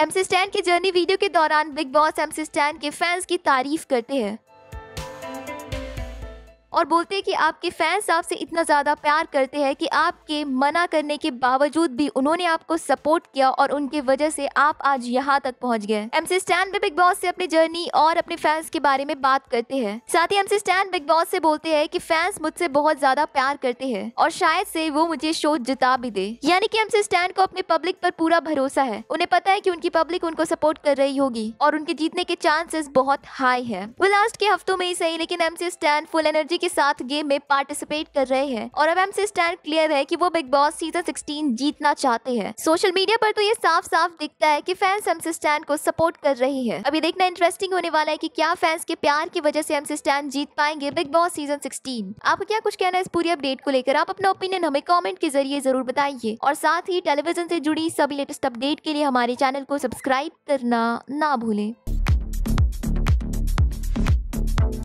MC Stan की journey video के दौरान बिग बॉस एमसी स्टैन के फैंस की तारीफ करते हैं और बोलते हैं कि आपके फैंस आपसे इतना ज़्यादा प्यार करते हैं कि आपके मना करने के बावजूद भी उन्होंने आपको सपोर्ट किया और उनके वजह से आप आज यहाँ तक पहुँच गए एम सी बिग बॉस से अपनी जर्नी और अपने फैंस के बारे में बात करते हैं साथ ही एम सी बिग बॉस से बोलते हैं कि फैंस मुझसे बहुत ज्यादा प्यार करते हैं और शायद से वो मुझे शो जिता भी दे यानी कि एम सी को अपने पब्लिक पर पूरा भरोसा है उन्हें पता है कि उनकी पब्लिक उनको सपोर्ट कर रही होगी और उनके जीतने के चांसेस बहुत हाई है वो लास्ट के हफ्तों में ही सही लेकिन M C Stan full energy के के साथ गेम में पार्टिसिपेट कर रहे हैं और अब एमसी स्टैंड क्लियर है की वो बिग बॉस सीजन सिक्सटीन जीतना चाहते हैं सोशल मीडिया पर तो ये साफ साफ दिखता है कि फैंस एमसी स्टैंड को सपोर्ट कर रही है अभी देखना इंटरेस्टिंग होने वाला है की क्या फैंस के प्यार की वजह से एमसी स्टैंड जीत पाएंगे बिग बॉस सीजन सिक्सटीन आपको क्या कुछ कहना है इस पूरी अपडेट को लेकर आप अपना ओपिनियन हमें कॉमेंट के जरिए जरूर बताइए और साथ ही टेलीविजन से जुड़ी सभी लेटेस्ट अपडेट के लिए हमारे चैनल को सब्सक्राइब करना ना भूलें